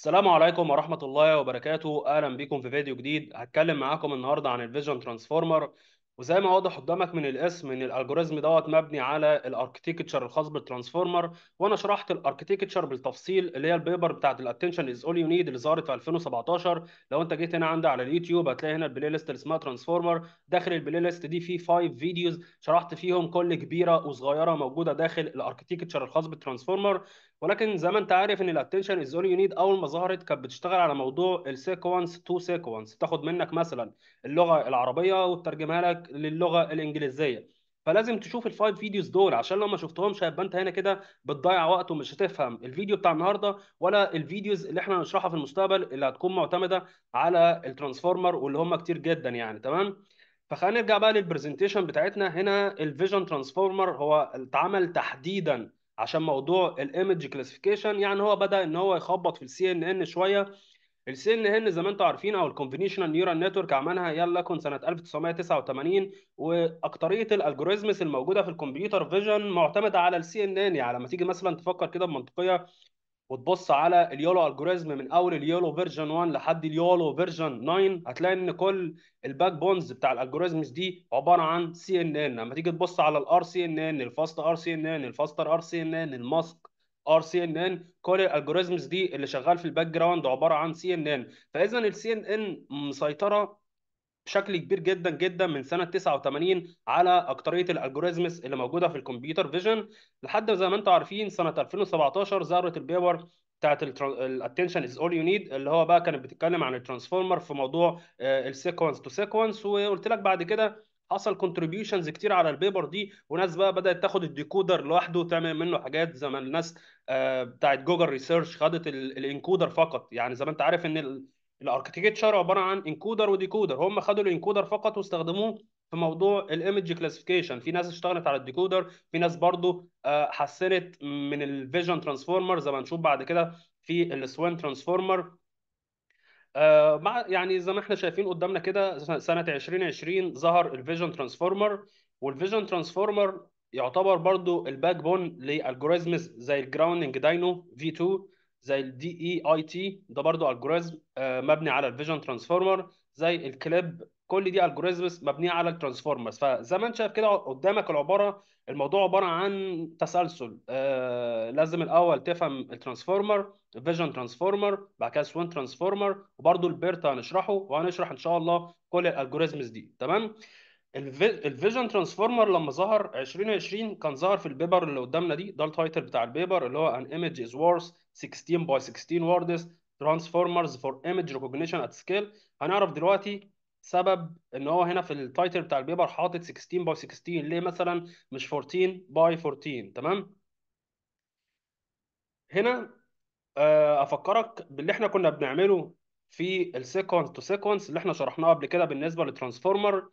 السلام عليكم ورحمة الله وبركاته أهلا بكم في فيديو جديد هتكلم معاكم النهاردة عن الفيجن ترانسفورمر وزي ما واضح قدامك من الاسم ان الالجوريزم دوت مبني على الاركتيكتشر الخاص بالترانسفورمر وانا شرحت الاركتيكتشر بالتفصيل اللي هي البيبر بتاعت الاتنشن از اول يو نيد اللي ظهرت في 2017 لو انت جيت هنا عندي على اليوتيوب هتلاقي هنا البلاي ليست اللي اسمها ترانسفورمر داخل البلاي ليست دي في 5 فيديوز شرحت فيهم كل كبيره وصغيره موجوده داخل الاركتيكتشر الخاص بالترانسفورمر ولكن زي ما انت عارف ان الاتنشن از اول يو نيد اول ما ظهرت كانت بتشتغل على موضوع السيكونس تو سيكونس تاخد منك مثلا اللغه العربيه وترجمها لك للغه الانجليزيه فلازم تشوف الفايف فيديوز دول عشان لو ما شفتهمش هيبقى انت هنا كده بتضيع وقت ومش هتفهم الفيديو بتاع النهارده ولا الفيديوز اللي احنا هنشرحها في المستقبل اللي هتكون معتمده على الترانسفورمر واللي هم كتير جدا يعني تمام فخلينا نرجع بقى للبرزنتيشن بتاعتنا هنا الفيجن ترانسفورمر هو اتعمل تحديدا عشان موضوع الايمج كلاسيفيكيشن يعني هو بدا ان هو يخبط في السي ان ان شويه السي ان ان زي ما انتم عارفين او الكونفينيشنال نيورال نتورك عملها يلا كون سنه 1989 واكثريه الالجوريزمز الموجوده في الكمبيوتر فيجن معتمده على السي ان ان يعني لما تيجي مثلا تفكر كده بمنطقيه وتبص على اليولو الجوريزم من اول اليولو فيرجن 1 لحد اليولو فيرجن 9 هتلاقي ان كل الباك بونز بتاع الالجوريزمز دي عباره عن سي ان ان لما تيجي تبص على الار سي ان ان الفاست ار سي ان ان الفاستر ار سي ان ان الماسك ار سي ان ان كل الالجوريزمز دي اللي شغال في الباك جراوند عباره عن سي ان ان فاذا السي ان ان مسيطره بشكل كبير جدا جدا من سنه 89 على اكتريه الالجوريزمز اللي موجوده في الكمبيوتر فيجن لحد زي ما انتم عارفين سنه 2017 ظهرت البيبر بتاعت الاتنشن از اول يو نيد اللي هو بقى كانت بتتكلم عن الترانسفورمر في موضوع السيكونس تو سيكونس وقلت لك بعد كده حصل كونتريبيوشنز كتير على البيبر دي وناس بقى بدات تاخد الديكودر لوحده وتعمل منه حاجات زي ما الناس آه، بتاعت جوجل ريسيرش خدت الانكودر فقط يعني زي ما انت عارف ان الاركتيكتشر عباره عن انكودر وديكودر هم خدوا الانكودر فقط واستخدموه في موضوع الايمج كلاسيفيكيشن في ناس اشتغلت على الديكودر في ناس برضو آه، حسنت من الفيجن ترانسفورمر زي ما هنشوف بعد كده في السوين ترانسفورمر آه، مع يعني زي ما احنا شايفين قدامنا كده سنه 2020 ظهر الفيجن ترانسفورمر والفيجن ترانسفورمر يعتبر برضو الباك بون لالجوريزمز زي الجراوندنج داينو في 2 زي الدي اي اي تي ده برضو الجوريزم آه، مبني على الفيجن ترانسفورمر زي الكليب كل دي الجوريزمز مبنيه على الترانسفورمرز فزي ما انت شايف كده قدامك العباره الموضوع عباره عن تسلسل آه، لازم الاول تفهم الترانسفورمر الفيجن ترانسفورمر بعد كده سوين ترانسفورمر وبرضو البيرتا هنشرحه وهنشرح ان شاء الله كل الالجوريزمز دي تمام الفيجن ترانسفورمر لما ظهر 2020 كان ظهر في البيبر اللي قدامنا دي ده التايتل بتاع البيبر اللي هو an image is worth 16 by 16 words transformers for image recognition at scale هنعرف دلوقتي سبب ان هو هنا في التايتل بتاع البيبر حاطط 16 باي 16 ليه مثلا مش 14 باي 14 تمام هنا آه، افكرك باللي احنا كنا بنعمله في السيكونس تو سيكونس اللي احنا شرحناه قبل كده بالنسبه للترانسفورمر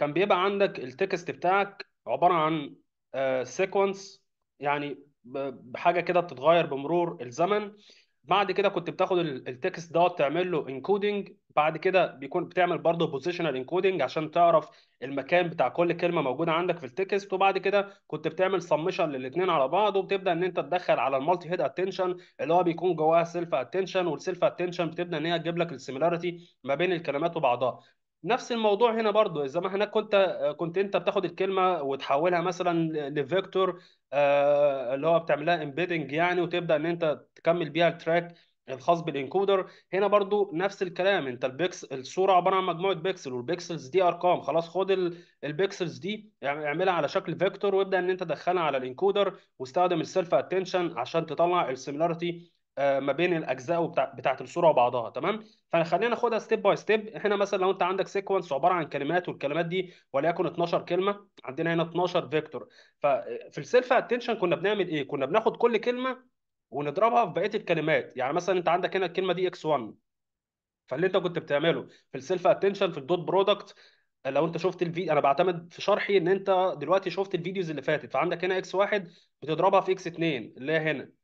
كان بيبقى عندك التكست بتاعك عباره عن سيكونس آه، يعني بحاجه كده بتتغير بمرور الزمن بعد كده كنت بتاخد التكست دوت تعمل له انكودنج بعد كده بيكون بتعمل برضه بوزيشنال انكودنج عشان تعرف المكان بتاع كل كلمه موجوده عندك في التكست وبعد كده كنت بتعمل سمشن للاثنين على بعض وبتبدا ان انت تدخل على المالتي هيد اتنشن اللي هو بيكون جواها سيلف اتنشن والسيلف اتنشن بتبدا ان هي تجيب لك السيميلاريتي ما بين الكلمات وبعضها نفس الموضوع هنا برضو زي ما هناك كنت كنت انت بتاخد الكلمه وتحولها مثلا لفيكتور آه، اللي هو بتعملها امبيدنج يعني وتبدا ان انت تكمل بيها التراك الخاص بالانكودر هنا برضو نفس الكلام انت البيكس الصوره عباره عن مجموعه بيكسل والبيكسلز دي ارقام خلاص خد البيكسلز دي اعملها على شكل فيكتور وابدا ان انت تدخلها على الانكودر واستخدم السيلف اتنشن عشان تطلع السيميلاريتي آه، ما بين الاجزاء بتاعت بتاعه الصوره وبعضها تمام فخلينا ناخدها ستيب باي ستيب هنا مثلا لو انت عندك سيكونس عباره عن كلمات والكلمات دي وليكن 12 كلمه عندنا هنا 12 فيكتور ففي السيلف اتنشن كنا بنعمل ايه كنا بناخد كل كلمه ونضربها في بقيه الكلمات يعني مثلا انت عندك هنا الكلمه دي اكس 1 فاللي انت كنت بتعمله في السيلف اتنشن في الدوت برودكت لو انت شفت الفيديو انا بعتمد في شرحي ان انت دلوقتي شفت الفيديوز اللي فاتت فعندك هنا اكس 1 بتضربها في اكس 2 اللي هي هنا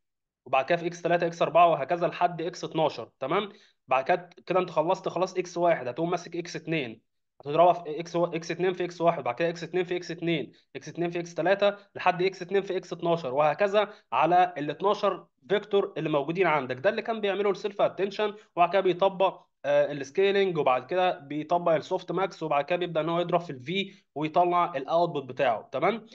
وبعد كده في اكس 3 اكس 4 وهكذا لحد اكس 12 تمام بعد كده كده انت خلصت خلاص اكس 1 هتقوم ماسك اكس 2 هتضربها في اكس و... اكس 2 في اكس 1 بعد كده اكس 2 في اكس 2 اكس 2 في اكس 3 لحد اكس 2 في اكس 12 وهكذا على ال 12 فيكتور اللي موجودين عندك ده اللي كان بيعمله السيلف اتنشن وبعد كده بيطبق آه، السكيلنج وبعد كده بيطبق السوفت ماكس وبعد كده بيبدا ان هو يضرب في الفي ويطلع الاوتبوت بتاعه تمام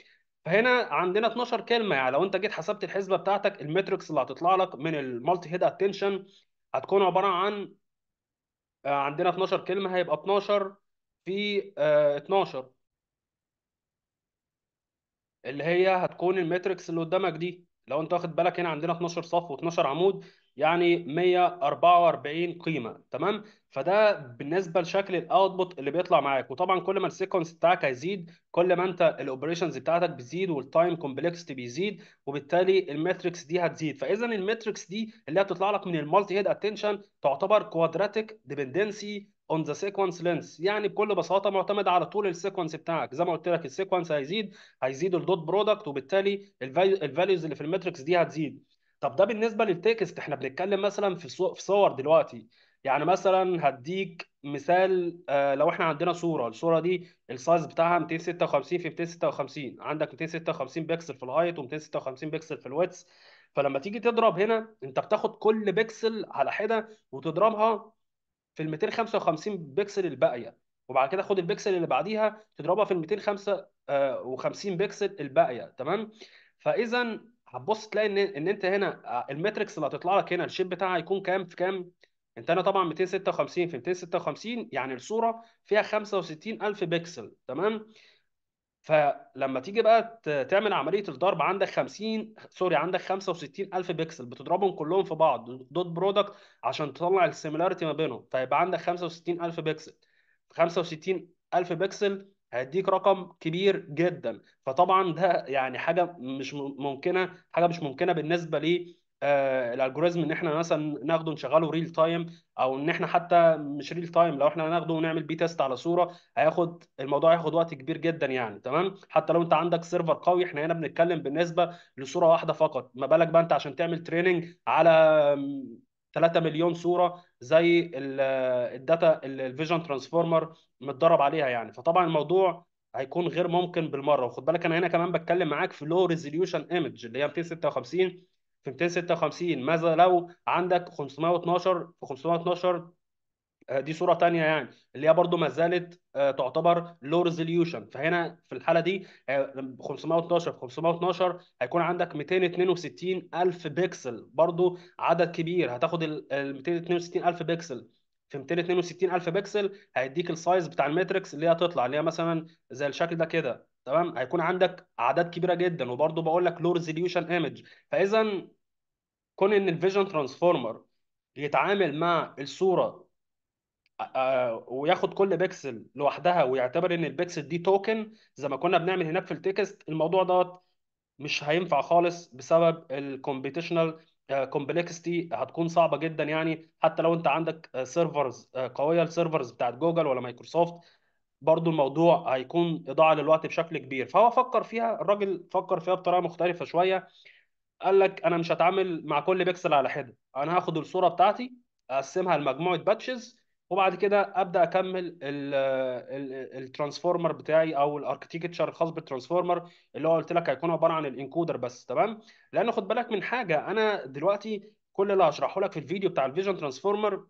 فهنا عندنا 12 كلمه يعني لو انت جيت حسبت الحسبه بتاعتك المتركس اللي هتطلع لك من المالتي هيد اتنشن هتكون عباره عن آه، عندنا 12 كلمه هيبقى 12 في 12 آه، اللي هي هتكون المتركس اللي قدامك دي لو انت واخد بالك هنا عندنا 12 صف و12 عمود يعني 144 قيمه تمام فده بالنسبه لشكل الاوتبوت اللي بيطلع معاك وطبعا كل ما السيكونس بتاعك هيزيد كل ما انت الاوبريشنز بتاعتك بتزيد والتايم كومبلكسيتي بيزيد وبالتالي الماتريكس دي هتزيد فاذا الماتريكس دي اللي هتطلع لك من المالتي هيد اتنشن تعتبر كوادراتيك ديبندنسي اون ذا سيكونس لينس يعني بكل بساطه معتمد على طول السيكونس بتاعك زي ما قلت لك السيكونس هيزيد هيزيد الدوت برودكت وبالتالي الفاليوز اللي في الماتريكس دي هتزيد طب ده بالنسبه للتكست احنا بنتكلم مثلا في في صور دلوقتي يعني مثلا هديك مثال آه، لو احنا عندنا صوره الصوره دي السايز بتاعها 256 في 256 عندك 256 بكسل في الهايت و256 بكسل في الويتس فلما تيجي تضرب هنا انت بتاخد كل بكسل على حده وتضربها في ال 255 بكسل الباقيه وبعد كده خد البكسل اللي بعديها تضربها في ال 255 آه، بكسل الباقيه تمام فاذا هتبص تلاقي ان ان انت هنا آه، المتركس اللي هتطلع لك هنا الشيب بتاعها هيكون كام في كام انت هنا طبعا 256 في 256 يعني الصوره فيها 65000 بكسل تمام فلما تيجي بقى تعمل عمليه الضرب عندك 50 سوري عندك 65000 بكسل بتضربهم كلهم في بعض دوت برودكت عشان تطلع السيميلاريتي ما بينهم فيبقى عندك 65000 بكسل 65000 بكسل هيديك رقم كبير جدا فطبعا ده يعني حاجه مش ممكنه حاجه مش ممكنه بالنسبه ليه آه، الالجوريزم ان احنا مثلا ناخده نشغله ريل تايم او ان احنا حتى مش ريل تايم لو احنا ناخده ونعمل بي تيست على صوره هياخد الموضوع هياخد وقت كبير جدا يعني تمام حتى لو انت عندك سيرفر قوي احنا هنا بنتكلم بالنسبه لصوره واحده فقط ما بالك بقى انت عشان تعمل تريننج على 3 مليون صوره زي الداتا الفيجن ترانسفورمر متدرب عليها يعني فطبعا الموضوع هيكون غير ممكن بالمره وخد بالك انا هنا كمان بتكلم معاك في لو ريزوليوشن ايمج اللي هي 256 في 256 ماذا لو عندك 512 في 512 آه، دي صوره تانية يعني اللي هي برضه ما زالت آه، تعتبر لو ريزوليوشن فهنا في الحاله دي 512 آه، في 512 هيكون عندك 262 الف بكسل برضه عدد كبير هتاخد ال 262 الف بكسل في 262 الف بكسل هيديك السايز بتاع الماتريكس اللي هي هتطلع اللي هي مثلا زي الشكل ده كده تمام هيكون عندك اعداد كبيره جدا وبرضه بقول لك لو ريزوليوشن ايمج فاذا كون ان الفيجن ترانسفورمر يتعامل مع الصوره آه، آه، وياخد كل بيكسل لوحدها ويعتبر ان البيكسل دي توكن زي ما كنا بنعمل هناك في التكست الموضوع دوت مش هينفع خالص بسبب الكومبيتيشنال كومبلكستي آه، هتكون صعبه جدا يعني حتى لو انت عندك سيرفرز قويه السيرفرز بتاعت جوجل ولا مايكروسوفت برضو الموضوع هيكون اضاعه للوقت بشكل كبير فهو فكر فيها الراجل فكر فيها بطريقه مختلفه شويه قال لك انا مش هتعامل مع كل بيكسل على حده انا هاخد الصوره بتاعتي اقسمها لمجموعه باتشز وبعد كده ابدا اكمل الترانسفورمر بتاعي او الاركتيكتشر الخاص بالترانسفورمر اللي هو قلت لك هيكون عباره عن الانكودر بس تمام لان خد بالك من حاجه انا دلوقتي كل اللي هشرحه لك في الفيديو بتاع الفيجن ترانسفورمر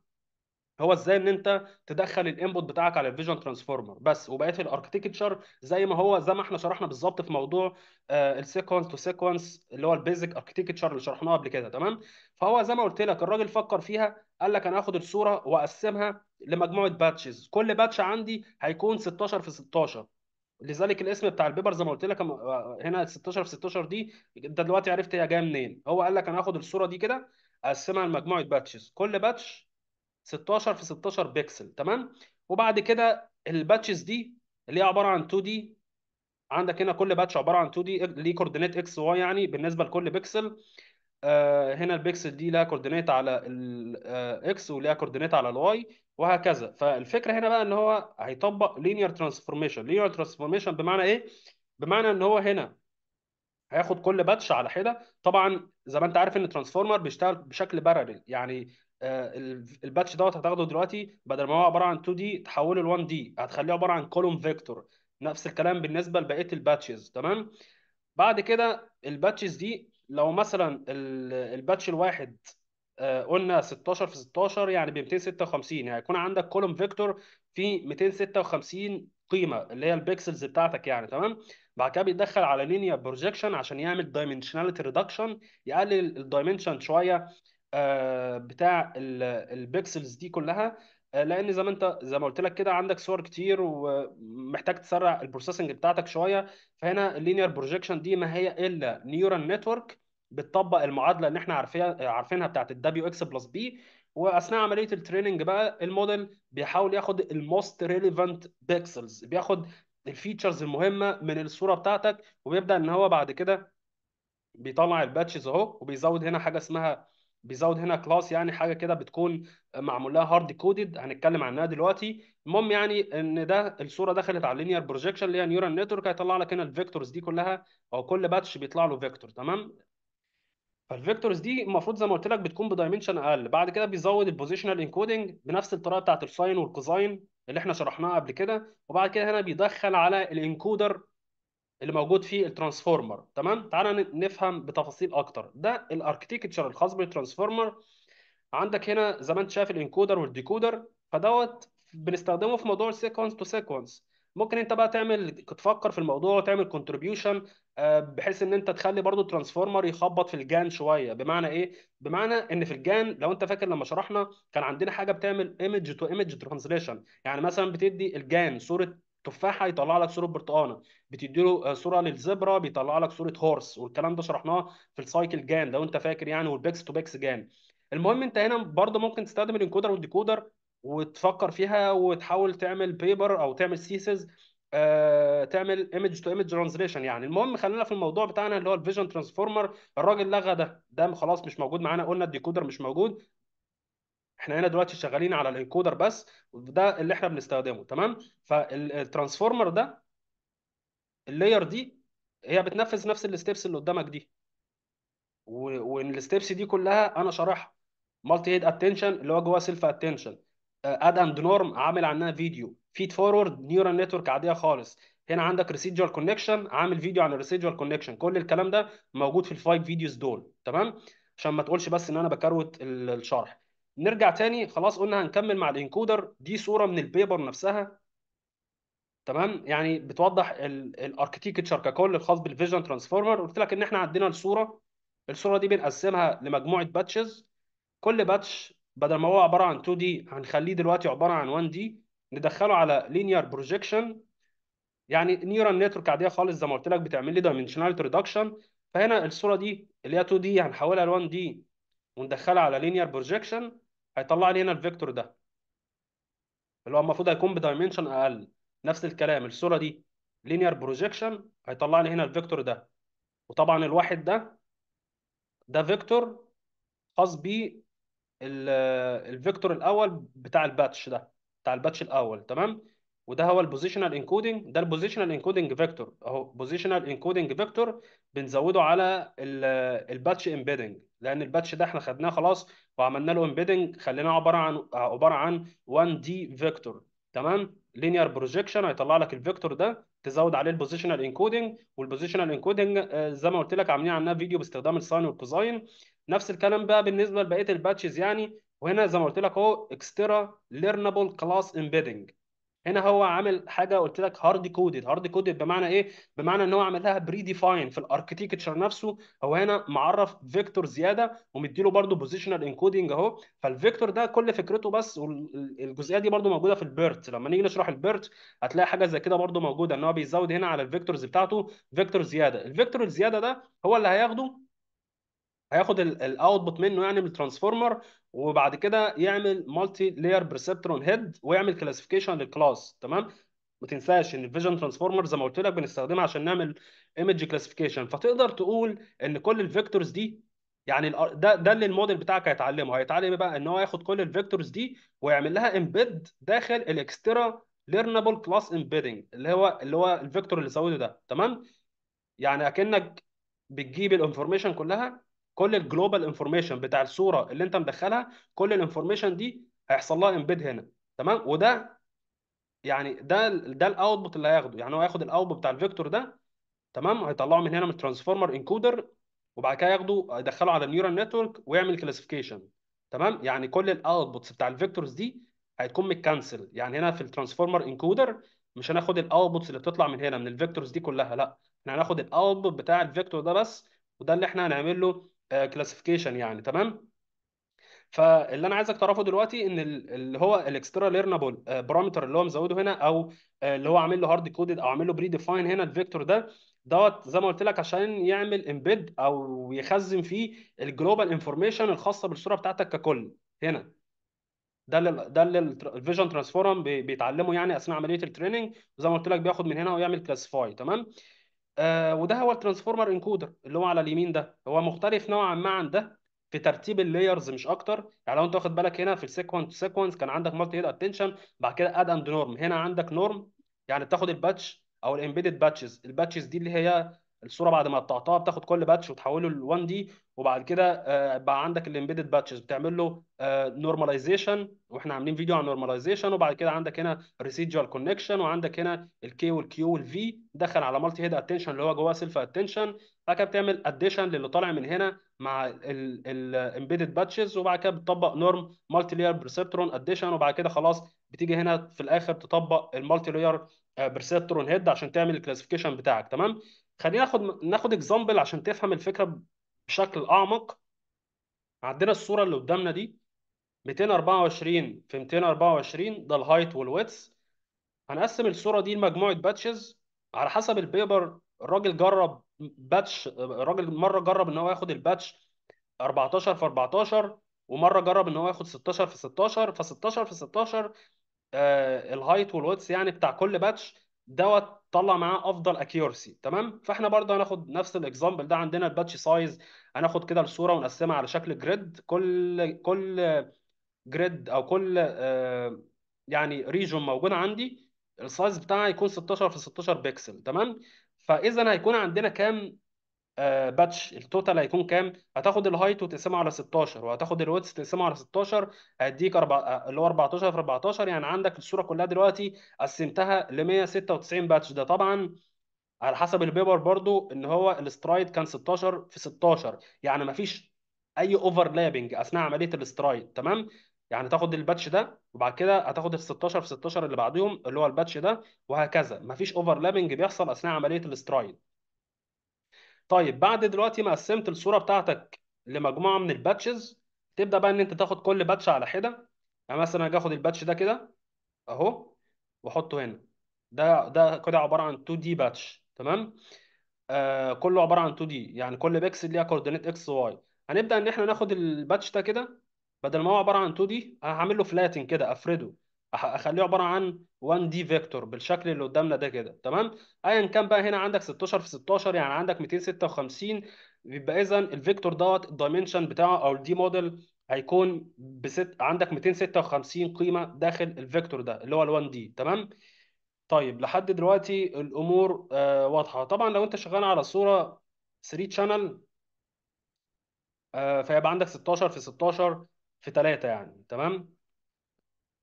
هو ازاي ان انت تدخل الانبوت بتاعك على الفيجن ترانسفورمر بس وبقيه الاركتكتشر زي ما هو زي ما احنا شرحنا بالظبط في موضوع السيكونس تو سيكونس اللي هو البيزك اركتكتشر اللي شرحناه قبل كده تمام فهو زي ما قلت لك الراجل فكر فيها قال لك انا هاخد الصوره واقسمها لمجموعه باتشز كل باتش عندي هيكون 16 في 16 لذلك الاسم بتاع البيبر زي ما قلت لك آه، هنا 16 في 16 دي انت دلوقتي عرفت هي جايه منين هو قال لك انا هاخد الصوره دي كده اقسمها لمجموعه باتشز كل باتش 16 في 16 بكسل تمام وبعد كده الباتشز دي اللي هي عباره عن 2 دي عندك هنا كل باتش عباره عن 2 دي إيه، ليه كوردينيت اكس واي يعني بالنسبه لكل بكسل آه، هنا البكسل دي لها كوردينيت على الاكس آه، وليها كوردينيت على الواي وهكذا فالفكره هنا بقى ان هو هيطبق لينير ترانسفورميشن لينير ترانسفورميشن بمعنى ايه بمعنى ان هو هنا هياخد كل باتش على حده طبعا زي ما انت عارف ان الترانسفورمر بيشتغل بشكل بارلل يعني آه، الباتش دوت هتاخده دلوقتي بدل ما هو عباره عن 2 دي تحوله ل 1 دي هتخليه عباره عن كولوم فيكتور نفس الكلام بالنسبه لبقيه الباتشز تمام بعد كده الباتشز دي لو مثلا الباتش الواحد آه، قلنا 16 في 16 يعني ب 256 يعني هيكون عندك كولوم فيكتور في 256 قيمه اللي هي البكسلز بتاعتك يعني تمام بعد كده بيتدخل على لينير بروجيكشن عشان يعمل دايمنشناليتي ريدكشن يقلل الدايمنشن شويه آه، بتاع البيكسلز دي كلها آه، لان زي ما انت زي ما قلت لك كده عندك صور كتير ومحتاج تسرع البروسيسنج بتاعتك شويه فهنا اللينير بروجيكشن دي ما هي الا نيورال نتورك بتطبق المعادله اللي احنا عارفينها عارفينها بتاعت الدبليو اكس بلس بي واثناء عمليه التريننج بقى الموديل بيحاول ياخد الموست ريليفانت بيكسلز بياخد الفيتشرز المهمه من الصوره بتاعتك وبيبدا ان هو بعد كده بيطلع الباتشز اهو وبيزود هنا حاجه اسمها بيزود هنا كلاس يعني حاجه كده بتكون معمول لها هارد كودد هنتكلم عنها دلوقتي المهم يعني ان ده الصوره دخلت على اللينير بروجيكشن اللي هي نيورال نتورك هيطلع لك هنا الفيكتورز دي كلها او كل باتش بيطلع له فيكتور تمام فالفيكتورز دي المفروض زي ما قلت لك بتكون بدايمنشن اقل بعد كده بيزود البوزيشنال انكودنج بنفس الطريقه بتاعت الساين والكوزاين اللي احنا شرحناها قبل كده وبعد كده هنا بيدخل على الانكودر اللي موجود فيه الترانسفورمر تمام تعالى نفهم بتفاصيل اكتر ده الاركتيكتشر الخاص بالترانسفورمر عندك هنا زي ما انت شايف الانكودر والديكودر فدوت بنستخدمه في موضوع سيكونس تو سيكونس ممكن انت بقى تعمل تفكر في الموضوع وتعمل كونتريبيوشن آه، بحيث ان انت تخلي برضو الترانسفورمر يخبط في الجان شويه بمعنى ايه بمعنى ان في الجان لو انت فاكر لما شرحنا كان عندنا حاجه بتعمل ايمج تو ايمج ترانزليشن يعني مثلا بتدي الجان صوره تفاحه يطلع لك صوره برتقانه بتديله آه، صوره للزبره بيطلع لك صوره هورس والكلام ده شرحناه في السايكل جان لو انت فاكر يعني والبيكس تو بيكس جان المهم انت هنا برضه ممكن تستخدم الانكودر والديكودر وتفكر فيها وتحاول تعمل بيبر او تعمل سيسز آه، تعمل ايمج تو ايمج ترانزليشن يعني المهم خلينا في الموضوع بتاعنا اللي هو الفيجن ترانسفورمر الراجل لغى ده ده خلاص مش موجود معانا قلنا الديكودر مش موجود احنا هنا دلوقتي شغالين على الانكودر بس وده اللي احنا بنستخدمه تمام فالترانسفورمر ده اللاير دي هي بتنفذ نفس الستبس اللي قدامك دي والستبس دي كلها انا شارحها مالتي هيد اتنشن اللي هو جوه سيلف اتنشن اد اند نورم عامل عنها فيديو فيد فورورد نيورال نتورك عاديه خالص هنا عندك ريسيدجوال كونكشن عامل فيديو عن الريسيدجوال كونكشن كل الكلام ده موجود في الفايف فيديوز دول تمام عشان ما تقولش بس ان انا بكروت الشرح نرجع تاني خلاص قلنا هنكمل مع الانكودر دي صوره من البيبر نفسها تمام يعني بتوضح الاركتيكتشر ككل الخاص بالفيجن ترانسفورمر قلت لك ان احنا عندنا الصوره الصوره دي بنقسمها لمجموعه باتشز كل باتش بدل ما هو عباره عن 2 دي هنخليه دلوقتي عباره عن 1 دي ندخله على لينير بروجيكشن يعني نيورال نتورك عاديه خالص زي ما قلت لك بتعمل لي دايمنشناليتي ريدكشن فهنا الصوره دي اللي هي 2 دي هنحولها ل 1 دي وندخلها على لينير بروجيكشن هيطلع لي هنا الفيكتور ده اللي هو المفروض هيكون بدايمنشن اقل نفس الكلام الصوره دي لينير بروجيكشن هيطلع لي هنا الفيكتور ده وطبعا الواحد ده ده فيكتور خاص ب الفيكتور الاول بتاع الباتش ده بتاع الباتش الاول تمام وده هو البوزيشنال انكودنج ده البوزيشنال انكودنج فيكتور اهو بوزيشنال انكودنج فيكتور بنزوده على الباتش امبيدنج لان الباتش ده احنا خدناه خلاص وعملنا له امبيدنج خليناه عباره عن عباره عن 1 دي فيكتور تمام لينير بروجيكشن هيطلع لك الفيكتور ده تزود عليه البوزيشنال انكودنج والبوزيشنال انكودنج زي ما قلت لك عاملين عنها فيديو باستخدام الساين والكوزاين نفس الكلام بقى بالنسبه لبقيه الباتشز يعني وهنا زي ما قلت لك اهو اكسترا ليرنبل كلاس امبيدنج هنا هو عامل حاجه قلت لك هارد كودد هارد كودد بمعنى ايه بمعنى ان هو عامل لها بري ديفاين في الاركتيكتشر نفسه هو هنا معرف فيكتور زياده ومديله برده بوزيشنال انكودنج اهو فالفيكتور ده كل فكرته بس والجزئيه دي برده موجوده في البيرت لما نيجي نشرح البيرت هتلاقي حاجه زي كده برده موجوده ان هو بيزود هنا على الفيكتورز بتاعته فيكتور زياده الفيكتور الزياده ده هو اللي هياخده هياخد الاوتبوت منه يعني من الترانسفورمر وبعد كده يعمل مالتي لاير بريسبترون هيد ويعمل كلاسيفيكيشن للكلاس تمام ما تنساش ان الفيجن ترانسفورمر زي ما قلت لك بنستخدمها عشان نعمل ايمج كلاسيفيكيشن فتقدر تقول ان كل الفيكتورز دي يعني ده ده اللي الموديل بتاعك هيتعلمه هيتعلم بقى ان هو ياخد كل الفيكتورز دي ويعمل لها امبيد داخل الاكسترا ليرنبل كلاس امبيدنج اللي هو اللي هو الفيكتور اللي سويته ده تمام يعني اكنك بتجيب الانفورميشن كلها كل الجلوبال انفورميشن بتاع الصوره اللي انت مدخلها كل الانفورميشن دي هيحصل لها امبيد هنا تمام وده يعني ده ده الاوتبوت اللي هياخده يعني هو هياخد الاوتبوت بتاع الفيكتور ده تمام هيطلعه من هنا من الترانسفورمر انكودر وبعد كده ياخده يدخله على النيورال نتورك ويعمل كلاسيفيكيشن تمام يعني كل الاوتبوتس بتاع الفيكتورز دي هتكون متكنسل يعني هنا في الترانسفورمر انكودر مش هناخد الاوتبوتس اللي بتطلع من هنا من الفيكتورز دي كلها لا احنا هناخد الاوتبوت بتاع الفيكتور ده بس وده اللي احنا هنعمل له كلاسيفيكيشن آه، يعني تمام فاللي انا عايزك تعرفه دلوقتي ان اللي هو الاكسترا ليرنبل بارامتر اللي هو مزوده هنا او آه، اللي هو عامل له هارد كودد او عامل له بري ديفاين هنا الفيكتور ده دوت زي ما قلت لك عشان يعمل امبيد او يخزن فيه الجلوبال انفورميشن الخاصه بالصوره بتاعتك ككل هنا ده اللي ده اللي الفيجن ترانسفورم بيتعلمه يعني اثناء عمليه التريننج وزي ما قلت لك بياخد من هنا ويعمل كلاسيفاي تمام آه وده هو الترانسفورمر انكودر اللي هو على اليمين ده هو مختلف نوعا ما عن ده في ترتيب اللايرز مش اكتر يعني لو انت واخد بالك هنا في السيكونس سيكونس كان عندك مالتي هيد اتنشن بعد كده اد اند نورم هنا عندك نورم يعني بتاخد الباتش او الامبيدد باتشز الباتشز دي اللي هي الصوره بعد ما قطعتها بتاخد كل باتش وتحوله ل 1 دي وبعد كده آه، بقى عندك الامبيدد باتشز بتعمل له نورماليزيشن آه، واحنا عاملين فيديو عن نورماليزيشن وبعد كده عندك هنا ريسيدوال كونكشن وعندك هنا الكي والكيو والفي دخل على مالتي هيد اتنشن اللي هو جواه سيلف اتنشن بعد كده بتعمل اديشن للي طالع من هنا مع الامبيدد باتشز وبعد كده بتطبق نورم مالتي لاير بريسبترون اديشن وبعد كده خلاص بتيجي هنا في الاخر تطبق المالتي لاير برسبترون هيد عشان تعمل الكلاسيفيكيشن بتاعك تمام خلينا ناخد ناخد اكزامبل عشان تفهم الفكره بشكل اعمق عندنا الصوره اللي قدامنا دي 224 في 224 ده الهايت والويتس هنقسم الصوره دي لمجموعه باتشز على حسب البيبر الراجل جرب باتش الراجل مره جرب ان هو ياخد الباتش 14 في 14 ومره جرب ان هو ياخد 16 في 16 ف 16 في 16 آه الهايت والويتس يعني بتاع كل باتش دوت طلع معاه افضل اكيورسي تمام فاحنا برضه هناخد نفس الاكزامبل ده عندنا الباتش سايز هناخد كده الصوره ونقسمها على شكل جريد كل كل جريد او كل آه، يعني ريجون موجوده عندي السايز بتاعها يكون 16 في 16 بكسل تمام فاذا هيكون عندنا كام باتش آه، التوتال هيكون كام هتاخد الهايت وتقسمه على 16 وهتاخد الويتس تقسمه على 16 هيديك أربع... آه، اللي هو 14 في 14 يعني عندك الصوره كلها دلوقتي قسمتها ل 196 باتش ده طبعا على حسب البيبر برضو ان هو الاسترايد كان 16 في 16 يعني مفيش اي اوفرلابنج اثناء عمليه الاسترايد تمام يعني تاخد الباتش ده وبعد كده هتاخد ال 16 في 16 اللي بعديهم اللي هو الباتش ده وهكذا مفيش اوفرلابنج بيحصل اثناء عمليه الاسترايد طيب بعد دلوقتي ما قسمت الصوره بتاعتك لمجموعه من الباتشز تبدا بقى ان انت تاخد كل باتش على حده يعني مثلا اجي اخد الباتش ده كده اهو واحطه هنا ده ده كده عباره عن 2 دي باتش تمام آه كله عباره عن 2 دي يعني كل بيكسل ليها كوردينيت اكس واي هنبدا ان احنا ناخد الباتش ده كده بدل ما هو عباره عن 2 دي هعمل له فلاتن كده افرده اخليه عباره عن 1 دي فيكتور بالشكل اللي قدامنا ده كده تمام ايا كان بقى هنا عندك 16 في 16 يعني عندك 256 يبقى اذا الفيكتور دوت الدايمنشن بتاعه او الدي موديل هيكون بست عندك 256 قيمه داخل الفيكتور ده اللي هو ال1 دي تمام طيب لحد دلوقتي الامور آه واضحه طبعا لو انت شغال على صوره 3 شانل آه، فيبقى عندك 16 في 16 في 3 يعني تمام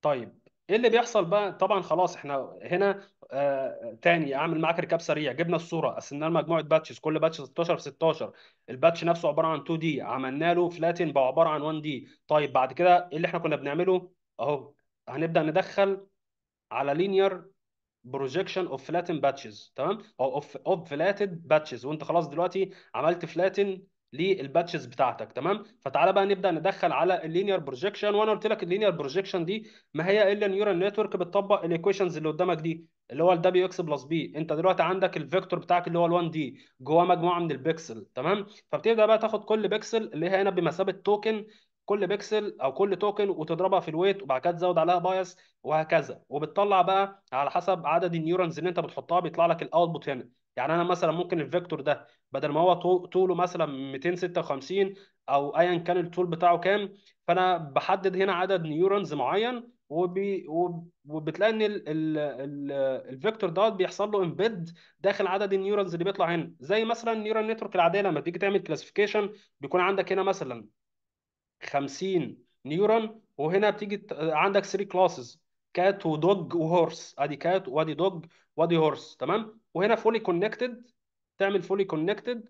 طيب ايه اللي بيحصل بقى طبعا خلاص احنا هنا آه تاني اعمل معاك ركاب سريع جبنا الصوره له مجموعه باتشز كل باتش 16 في 16 الباتش نفسه عباره عن 2 دي عملنا له فلاتن بقى عباره عن 1 دي طيب بعد كده ايه اللي احنا كنا بنعمله اهو هنبدا ندخل على لينير بروجيكشن اوف فلاتن باتشز تمام او اوف اوف فلاتد باتشز وانت خلاص دلوقتي عملت فلاتن للباتشز بتاعتك تمام فتعالى بقى نبدا ندخل على اللينير بروجيكشن وانا قلت لك اللينير بروجيكشن دي ما هي الا نيورال نتورك بتطبق الايكويشنز اللي قدامك دي اللي هو الدبليو اكس بلس بي انت دلوقتي عندك الفيكتور بتاعك اللي هو ال1 دي جواه مجموعه من البيكسل تمام فبتبدا بقى تاخد كل بيكسل اللي هي هنا بمثابه توكن كل بيكسل او كل توكن وتضربها في الويت وبعد كده تزود عليها بايس وهكذا وبتطلع بقى على حسب عدد النيورونز اللي انت بتحطها بيطلع لك الاوتبوت هنا يعني انا مثلا ممكن الفيكتور ده بدل ما هو طوله مثلا 256 او ايا كان الطول بتاعه كام فانا بحدد هنا عدد نيورونز معين وبي وبتلاقي ان ال ال ال الفيكتور دوت بيحصل له امبيد داخل عدد النيورونز اللي بيطلع هنا زي مثلا النيورال نتورك العاديه لما تيجي تعمل كلاسيفيكيشن بيكون عندك هنا مثلا 50 نيورون وهنا بتيجي عندك 3 كلاسز كات ودوج وهورس ادي كات وادي دوج وادي هورس تمام وهنا فولي كونكتد تعمل فولي كونكتد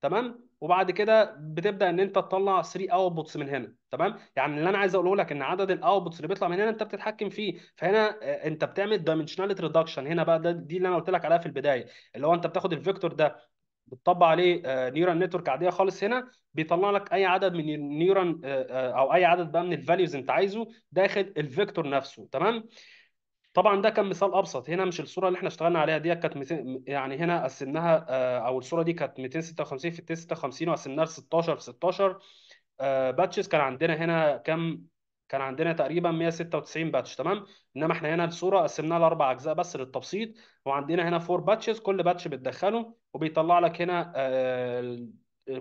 تمام وبعد كده بتبدا ان انت تطلع 3 اوتبوتس من هنا تمام يعني اللي انا عايز اقوله لك ان عدد الاوتبوتس اللي بيطلع من هنا انت بتتحكم فيه فهنا آه، انت بتعمل دايمنشناليتي ريدكشن هنا بقى ده دي اللي انا قلت لك عليها في البدايه اللي هو انت بتاخد الفيكتور ده بتطبق عليه نيورال آه، نتورك عاديه خالص هنا بيطلع لك اي عدد من النيورال آه، او اي عدد بقى من الفاليوز انت عايزه داخل الفيكتور نفسه تمام طبعا ده كان مثال ابسط هنا مش الصوره اللي احنا اشتغلنا عليها دي كانت يعني هنا قسمناها آه، او الصوره دي كانت 256 في 256 وقسمناها ل 16 في 16 باتشز آه، كان عندنا هنا كام كان عندنا تقريبا 196 باتش تمام انما احنا هنا الصوره قسمناها لاربع اجزاء بس للتبسيط وعندنا هنا فور باتشز كل باتش بتدخله وبيطلع لك هنا آه،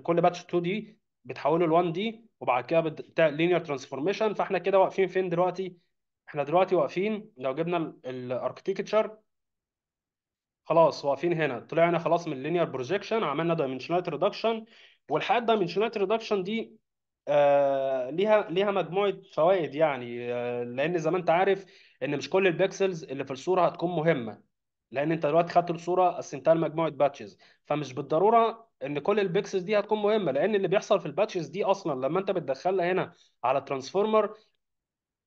كل باتش 2 دي بتحوله ل 1 دي وبعد كده بت... لينير ترانسفورميشن فاحنا كده واقفين فين دلوقتي احنا دلوقتي واقفين لو جبنا الاركتكتشر خلاص واقفين هنا طلعنا خلاص من اللينير بروجيكشن عملنا دايمنشنال ريدكشن والحقيقه الدايمنشناليتي ريدكشن دي آه، ليها ليها مجموعه فوائد يعني آه، لان زي ما انت عارف ان مش كل البكسلز اللي في الصوره هتكون مهمه لان انت دلوقتي خدت الصوره قسمتها لمجموعه باتشز فمش بالضروره ان كل البكسلز دي هتكون مهمه لان اللي بيحصل في الباتشز دي اصلا لما انت بتدخلها هنا على ترانسفورمر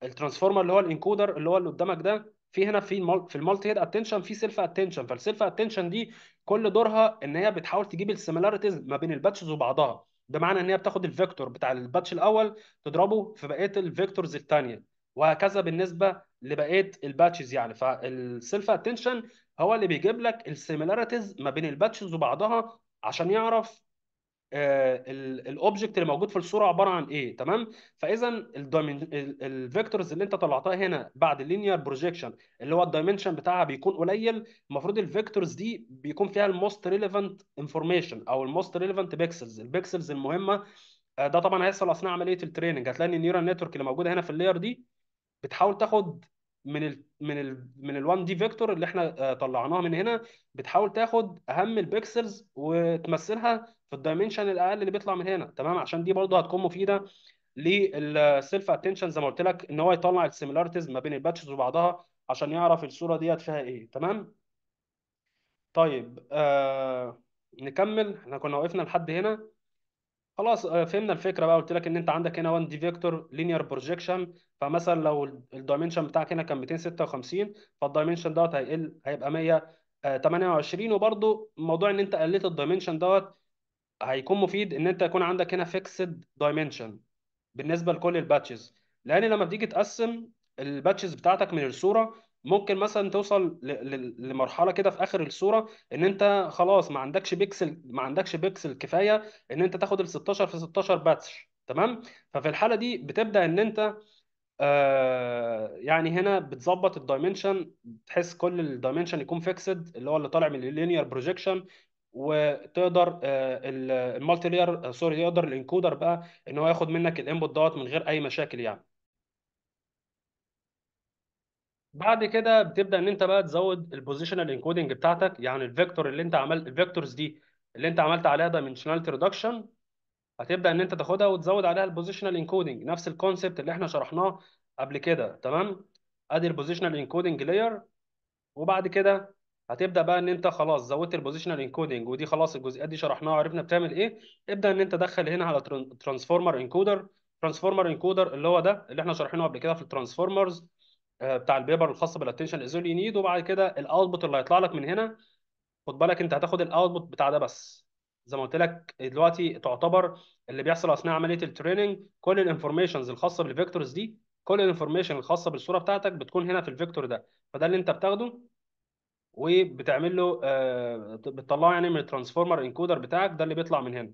الترانسفورمر اللي هو الانكودر اللي هو اللي قدامك ده في هنا في المال في المالتي هيد اتنشن في سيلف اتنشن فالسيلف اتنشن دي كل دورها ان هي بتحاول تجيب السيميلاريتيز ما بين الباتشز وبعضها ده معنى ان هي بتاخد الفيكتور بتاع الباتش الاول تضربه في بقيه الفيكتورز الثانيه وهكذا بالنسبه لبقيه الباتشز يعني فالسيلف اتنشن هو اللي بيجيب لك السيميلاريتيز ما بين الباتشز وبعضها عشان يعرف آه، الاوبجكت اللي موجود في الصوره عباره عن ايه تمام فاذا الفيكتورز اللي انت طلعتها هنا بعد اللينير بروجيكشن اللي هو الدايمنشن بتاعها بيكون قليل المفروض الفيكتورز دي بيكون فيها الموست ريليفانت انفورميشن او الموست ريليفانت بيكسلز البيكسلز المهمه آه، ده طبعا هيحصل اثناء عمليه التريننج هتلاقي النيورال نتورك اللي موجوده هنا في اللاير دي بتحاول تاخد من الـ من الـ من ال1 دي فيكتور اللي احنا آه، طلعناها من هنا بتحاول تاخد اهم البيكسلز وتمثلها في الدايمنشن الاقل اللي بيطلع من هنا تمام عشان دي برضه هتكون مفيده للسيلف اتنشن زي ما قلت لك ان هو يطلع السيميلارتيز ما بين الباتشز وبعضها عشان يعرف الصوره ديت فيها ايه تمام طيب آه نكمل احنا كنا وقفنا لحد هنا خلاص آه، فهمنا الفكره بقى قلت لك ان انت عندك هنا 1 دي فيكتور لينير بروجيكشن فمثلا لو الدايمنشن بتاعك هنا كان 256 فالدايمنشن دوت هيقل هيبقى 128 آه، وبرده موضوع ان انت قللت الدايمنشن دوت هيكون مفيد ان انت يكون عندك هنا فيكسد دايمنشن بالنسبه لكل الباتشز لان لما بتيجي تقسم الباتشز بتاعتك من الصوره ممكن مثلا توصل لمرحله كده في اخر الصوره ان انت خلاص ما عندكش بيكسل ما عندكش بيكسل كفايه ان انت تاخد ال 16 في 16 باتش تمام ففي الحاله دي بتبدا ان انت آه، يعني هنا بتظبط الدايمنشن تحس كل الدايمنشن يكون فيكسد اللي هو اللي طالع من اللينير بروجيكشن وتقدر المالتي لاير سوري يقدر الانكودر بقى ان هو ياخد منك الانبوت دوت من غير اي مشاكل يعني بعد كده بتبدا ان انت بقى تزود البوزيشنال انكودنج بتاعتك يعني الفيكتور اللي انت عملت الفيكتورز دي اللي انت عملت عليها دايمنشناليتي ريدكشن هتبدا ان انت تاخدها وتزود عليها البوزيشنال انكودنج نفس الكونسبت اللي احنا شرحناه قبل كده تمام ادي البوزيشنال انكودنج لاير وبعد كده هتبدا بقى ان انت خلاص زودت البوزيشنال انكودنج ودي خلاص الجزئيات دي شرحناها وعرفنا بتعمل ايه ابدا ان انت دخل هنا على ترانسفورمر انكودر ترانسفورمر انكودر اللي هو ده اللي احنا شرحناه قبل كده في الترانسفورمرز آه، بتاع البيبر الخاصه بالاتنشن ازول يو نيد وبعد كده الاوتبوت اللي هيطلع لك من هنا خد بالك انت هتاخد الاوتبوت بتاع ده بس زي ما قلت لك دلوقتي تعتبر اللي بيحصل اثناء عمليه التريننج كل الانفورميشنز الخاصه بالفيكتورز دي كل الانفورميشن الخاصه بالصوره بتاعتك بتكون هنا في الفيكتور ده فده اللي انت بتاخده وبتعمل له آه، بتطلعه يعني من الترانسفورمر انكودر بتاعك ده اللي بيطلع من هنا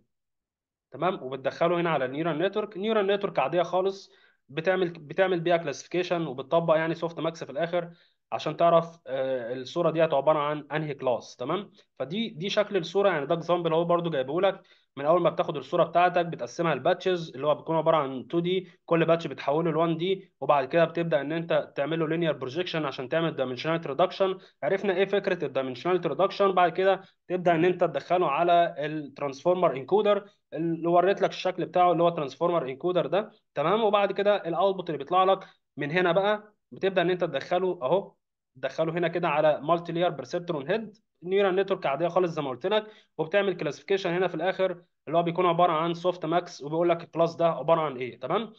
تمام وبتدخله هنا على النيورال نتورك نيورال نتورك عاديه خالص بتعمل بتعمل بيها كلاسيفيكيشن وبتطبق يعني سوفت ماكس في الاخر عشان تعرف آه، الصوره ديت عباره عن انهي كلاس تمام فدي دي شكل الصوره يعني ده اكزامبل اهو برده جايبه لك من اول ما بتاخد الصوره بتاعتك بتقسمها لباتشز اللي هو بيكون عباره عن 2 دي كل باتش بتحوله ل 1 دي وبعد كده بتبدا ان انت تعمله لينير بروجيكشن عشان تعمل دايمنشناليتي ريدكشن عرفنا ايه فكره الدايمنشناليتي ريدكشن بعد كده تبدا ان انت تدخله على الترانسفورمر انكودر اللي وريت لك الشكل بتاعه اللي هو ترانسفورمر انكودر ده تمام وبعد كده الاوتبوت اللي بيطلع لك من هنا بقى بتبدا ان انت تدخله اهو دخله هنا كده على مالتي لير برسبترون هيد نيورال نتورك عاديه خالص زي ما قلت لك وبتعمل كلاسيفيكيشن هنا في الاخر اللي هو بيكون عباره عن سوفت ماكس وبيقول لك البلس ده عباره عن ايه تمام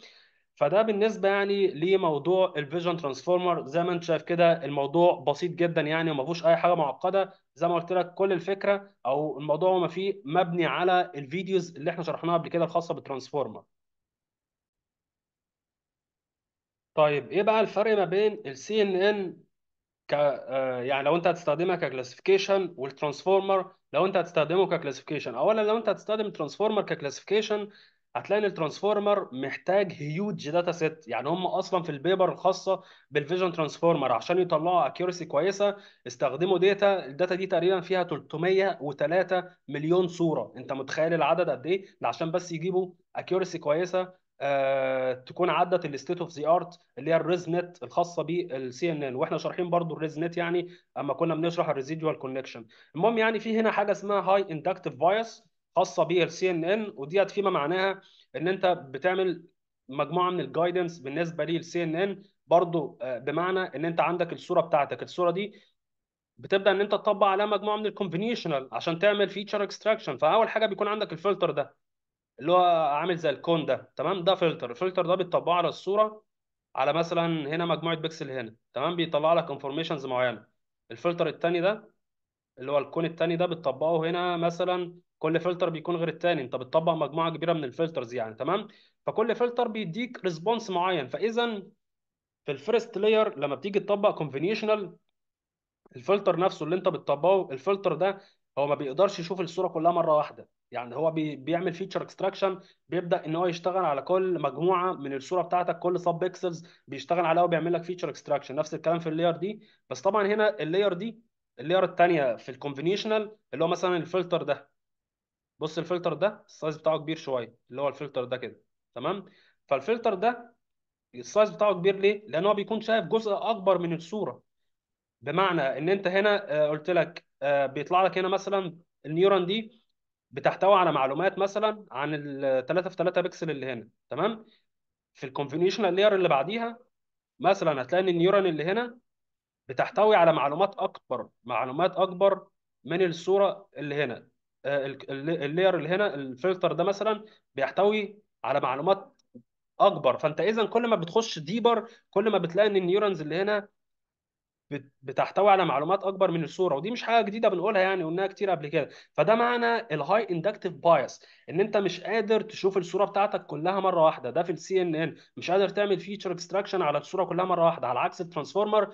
فده بالنسبه يعني لموضوع الفيجن ترانسفورمر زي ما انت شايف كده الموضوع بسيط جدا يعني وما فيهوش اي حاجه معقده زي ما قلت لك كل الفكره او الموضوع ما فيه مبني على الفيديوز اللي احنا شرحناها قبل كده الخاصه بالترانسفورمر طيب ايه بقى الفرق ما بين السي ان ان ك آه، يعني لو انت هتستخدمها ككلاسيفيكيشن والترانسفورمر لو انت هتستخدمه ككلاسيفيكيشن اولا لو انت هتستخدم ترانسفورمر ككلاسيفيكيشن هتلاقي ان الترانسفورمر محتاج هيوج داتا سيت يعني هم اصلا في البيبر الخاصه بالفيجن ترانسفورمر عشان يطلعوا اكيورسي كويسه استخدموا داتا الداتا دي تقريبا فيها 303 مليون صوره انت متخيل العدد قد ايه ده عشان بس يجيبوا اكيورسي كويسه آه، تكون عدت الستيت اوف ذا ارت اللي هي الريز نت الخاصه بالسي ان ان واحنا شارحين برضو الريز نت يعني اما كنا بنشرح الريزيدوال كونكشن المهم يعني في هنا حاجه اسمها هاي اندكتيف بايس خاصه بالسي ان ان وديت فيما معناها ان انت بتعمل مجموعه من الجايدنس بالنسبه للسي ان ان برضو آه، بمعنى ان انت عندك الصوره بتاعتك الصوره دي بتبدا ان انت تطبق عليها مجموعه من الكونفينيشنال عشان تعمل فيتشر اكستراكشن فاول حاجه بيكون عندك الفلتر ده اللي هو عامل زي الكون ده تمام ده فلتر الفلتر ده بيطبقه على الصوره على مثلا هنا مجموعه بيكسل هنا تمام بيطلع لك انفورميشنز معينه الفلتر الثاني ده اللي هو الكون الثاني ده بتطبقه هنا مثلا كل فلتر بيكون غير الثاني انت بتطبق مجموعه كبيره من الفلترز يعني تمام فكل فلتر بيديك ريسبونس معين فاذا في الفيرست لاير لما بتيجي تطبق كونفينيشنال الفلتر نفسه اللي انت بتطبقه الفلتر ده هو ما بيقدرش يشوف الصوره كلها مره واحده يعني هو بي بيعمل فيتشر اكستراكشن بيبدا ان هو يشتغل على كل مجموعه من الصوره بتاعتك كل سب بيكسلز بيشتغل عليها وبيعمل لك فيتشر اكستراكشن نفس الكلام في اللاير دي بس طبعا هنا اللاير دي اللاير الثانيه في الكونفينيشنال اللي هو مثلا الفلتر ده بص الفلتر ده السايز بتاعه كبير شويه اللي هو الفلتر ده كده تمام فالفلتر ده السايز بتاعه كبير ليه؟ لان هو بيكون شايف جزء اكبر من الصوره بمعنى ان انت هنا آه، قلت لك آه، بيطلع لك هنا مثلا النيورون دي بتحتوي على معلومات مثلا عن ال 3 في 3 بكسل اللي هنا تمام في الكونفينيشنال لاير اللي بعديها مثلا هتلاقي ان النيورون اللي هنا بتحتوي على معلومات اكبر معلومات اكبر من الصوره اللي هنا آه، اللاير اللي هنا الفلتر ده مثلا بيحتوي على معلومات اكبر فانت اذا كل ما بتخش ديبر كل ما بتلاقي ان النيورونز اللي هنا بتحتوي على معلومات اكبر من الصوره ودي مش حاجه جديده بنقولها يعني قلناها كتير قبل كده فده معنى الهاي اندكتيف بايس ان انت مش قادر تشوف الصوره بتاعتك كلها مره واحده ده في السي ان ان مش قادر تعمل فيتشر اكستراكشن على الصوره كلها مره واحده على عكس الترانسفورمر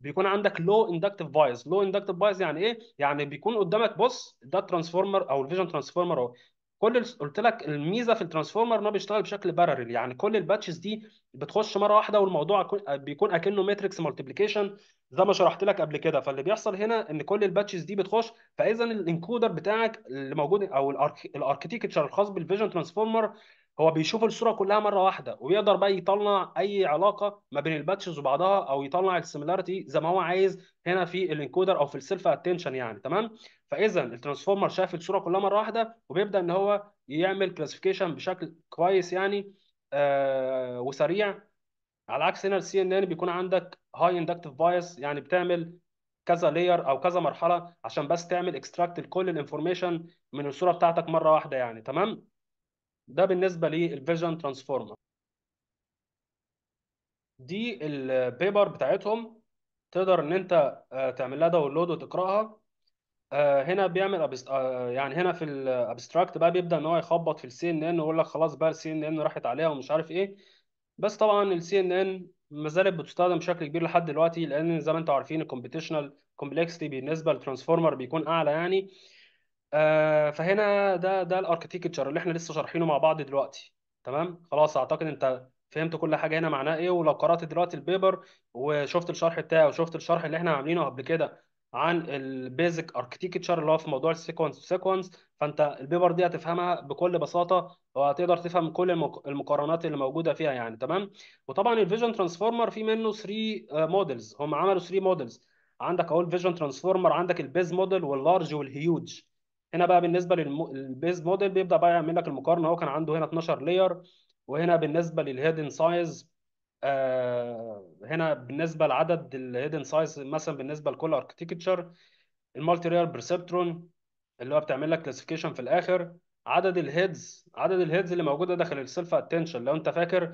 بيكون عندك لو اندكتيف بايس لو اندكتيف بايس يعني ايه يعني بيكون قدامك بص ده الترانسفورمر او الفيجن ترانسفورمر اهو كل قلت لك الميزه في الترانسفورمر ان هو بيشتغل بشكل بارلل يعني كل الباتشز دي بتخش مره واحده والموضوع بيكون اكنه ماتريكس مالتيبيكيشن زي ما شرحت لك قبل كده فاللي بيحصل هنا ان كل الباتشز دي بتخش فاذا الانكودر بتاعك اللي موجود او الاركتيكتشر الخاص بالفيجن ترانسفورمر هو بيشوف الصوره كلها مره واحده وبيقدر بقى يطلع اي علاقه ما بين الباتشز وبعضها او يطلع السيميلاريتي زي ما هو عايز هنا في الانكودر او في السيلف اتنشن يعني تمام فاذا الترانسفورمر شاف الصوره كلها مره واحده وبيبدا ان هو يعمل كلاسيفيكيشن بشكل كويس يعني آه وسريع على عكس هنا السي ان ان بيكون عندك هاي اندكتيف بايس يعني بتعمل كذا لاير او كذا مرحله عشان بس تعمل اكستراكت كل الانفورميشن من الصوره بتاعتك مره واحده يعني تمام ده بالنسبه للفيجن ترانسفورمر دي البيبر بتاعتهم تقدر ان انت آه، تعمل لها داونلود وتقراها آه، هنا بيعمل آه، يعني هنا في الابستراكت بقى بيبدا ان هو يخبط في السي ان ان ويقول لك خلاص بقى السي ان ان راحت عليها ومش عارف ايه بس طبعا السي ان ان ما زالت بتستخدم بشكل كبير لحد دلوقتي لان زي ما انتم عارفين الكومبيتيشنال كومبلكستي بالنسبه للترانسفورمر بيكون اعلى يعني آه، فهنا ده ده الاركتيكتشر اللي احنا لسه شارحينه مع بعض دلوقتي تمام خلاص اعتقد انت فهمت كل حاجه هنا معناها ايه ولو قرات دلوقتي البيبر وشفت الشرح بتاعه وشفت الشرح اللي احنا عاملينه قبل كده عن البيزك اركتيكتشر اللي هو في موضوع السيكونس سيكونس فانت البيبر دي هتفهمها بكل بساطه وهتقدر تفهم كل المقارنات اللي موجوده فيها يعني تمام وطبعا الفيجن ترانسفورمر في منه 3 مودلز آه، هم عملوا 3 مودلز عندك اول الفيجن ترانسفورمر عندك البيز موديل واللارج والهيوج هنا بقى بالنسبه للبيز موديل بيبدا بقى يعمل لك المقارنه هو كان عنده هنا 12 لاير وهنا بالنسبه للهيدن آه، سايز هنا بالنسبه لعدد الهيدن سايز مثلا بالنسبه لكل اركتكتشر المالتي لاير بريسبترون اللي هو بتعمل لك كلاسيفيكيشن في الاخر عدد الهيدز عدد الهيدز اللي موجوده داخل السيلف اتنشن لو انت فاكر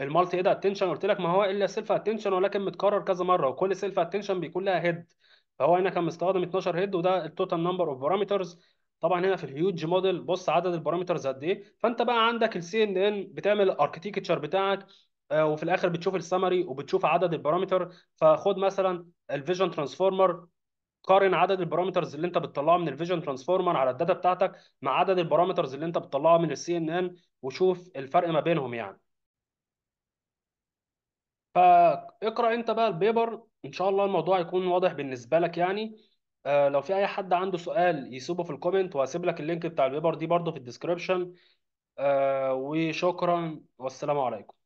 المالتي ايد اتنشن قلت لك ما هو الا سيلف اتنشن ولكن متكرر كذا مره وكل سيلف اتنشن بيكون لها هيد فهو هنا كان مستخدم 12 هيد وده التوتال نمبر اوف بارامترز طبعا هنا في الهيوج موديل بص عدد البارامترز قد ايه فانت بقى عندك السي ان ان بتعمل الاركتيكتشر بتاعك آه، وفي الاخر بتشوف السمري وبتشوف عدد البارامتر فخد مثلا الفيجن ترانسفورمر قارن عدد البارامترز اللي انت بتطلعه من الفيجن ترانسفورمر على الداتا بتاعتك مع عدد البارامترز اللي انت بتطلعه من السي ان ان وشوف الفرق ما بينهم يعني فاقرا انت بقى البيبر ان شاء الله الموضوع يكون واضح بالنسبه لك يعني آه لو في اي حد عنده سؤال يسيبه في الكومنت وهسيب لك اللينك بتاع البيبر دي برضه في الديسكربشن آه وشكرا والسلام عليكم